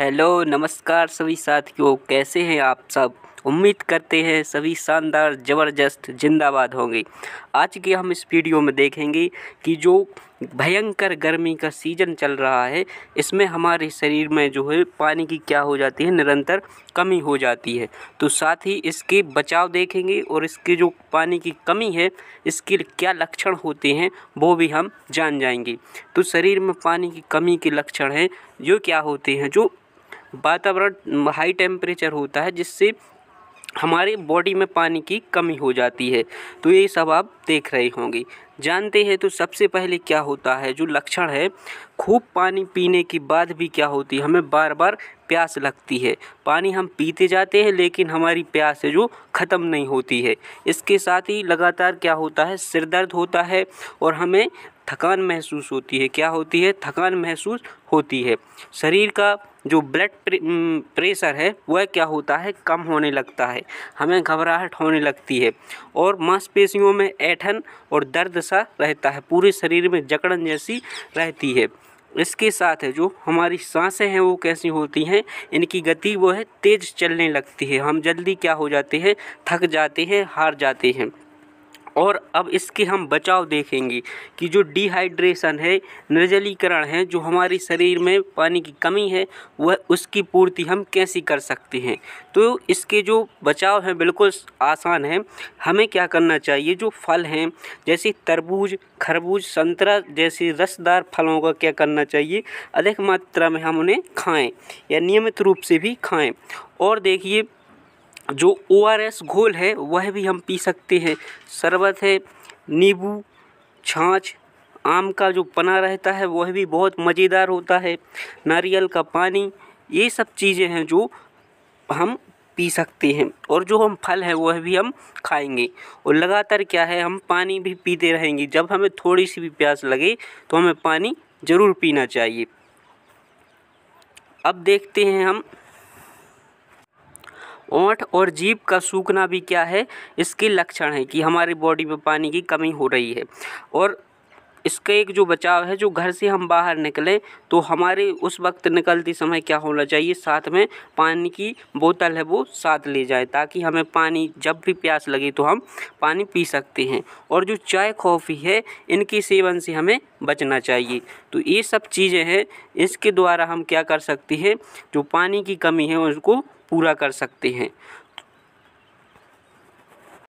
hello नमस्कार सभी साथियों कैसे हैं आप सब उम्मीद करते हैं सभी शानदार ज़बरदस्त जिंदाबाद होंगे आज के हम इस वीडियो में देखेंगे कि जो भयंकर गर्मी का सीज़न चल रहा है इसमें हमारे शरीर में जो है पानी की क्या हो जाती है निरंतर कमी हो जाती है तो साथ ही इसके बचाव देखेंगे और इसके जो पानी की कमी है इसके क्या लक्षण होते हैं वो भी हम जान जाएंगे तो शरीर में पानी की कमी के लक्षण हैं जो क्या होते हैं जो वातावरण हाई टेम्परेचर होता है जिससे हमारे बॉडी में पानी की कमी हो जाती है तो ये सब आप देख रहे होंगे जानते हैं तो सबसे पहले क्या होता है जो लक्षण है खूब पानी पीने के बाद भी क्या होती है हमें बार बार प्यास लगती है पानी हम पीते जाते हैं लेकिन हमारी प्यास है जो ख़त्म नहीं होती है इसके साथ ही लगातार क्या होता है सिर दर्द होता है और हमें थकान महसूस होती है क्या होती है थकान महसूस होती है शरीर का जो ब्लड प्रेशर mm, है वह क्या होता है कम होने लगता है हमें घबराहट होने लगती है और मांसपेशियों में ऐठन और दर्द सा रहता है पूरे शरीर में जकड़न जैसी रहती है इसके साथ है जो हमारी सांसें हैं वो कैसी होती हैं इनकी गति वो है तेज़ चलने लगती है हम जल्दी क्या हो जाते हैं थक जाते हैं हार जाते हैं और अब इसके हम बचाव देखेंगे कि जो डिहाइड्रेशन है निर्जलीकरण है जो हमारे शरीर में पानी की कमी है वह उसकी पूर्ति हम कैसी कर सकते हैं तो इसके जो बचाव हैं बिल्कुल आसान है हमें क्या करना चाहिए जो फल हैं जैसे तरबूज खरबूज संतरा जैसे रसदार फलों का क्या करना चाहिए अधिक मात्रा में हम उन्हें खाएँ या नियमित रूप से भी खाएँ और देखिए जो ओ आर एस घोल है वह भी हम पी सकते हैं शरबत है नींबू छाछ आम का जो पना रहता है वह भी बहुत मज़ेदार होता है नारियल का पानी ये सब चीज़ें हैं जो हम पी सकते हैं और जो हम फल हैं वह भी हम खाएंगे और लगातार क्या है हम पानी भी पीते रहेंगे जब हमें थोड़ी सी भी प्यास लगे तो हमें पानी ज़रूर पीना चाहिए अब देखते हैं हम ओंठ और जीभ का सूखना भी क्या है इसके लक्षण है कि हमारी बॉडी में पानी की कमी हो रही है और इसका एक जो बचाव है जो घर से हम बाहर निकलें तो हमारे उस वक्त निकलते समय क्या होना चाहिए साथ में पानी की बोतल है वो साथ ले जाए ताकि हमें पानी जब भी प्यास लगे तो हम पानी पी सकते हैं और जो चाय कॉफ़ी है इनके सेवन से हमें बचना चाहिए तो ये सब चीज़ें हैं इसके द्वारा हम क्या कर सकते हैं जो पानी की कमी है उसको पूरा कर सकते हैं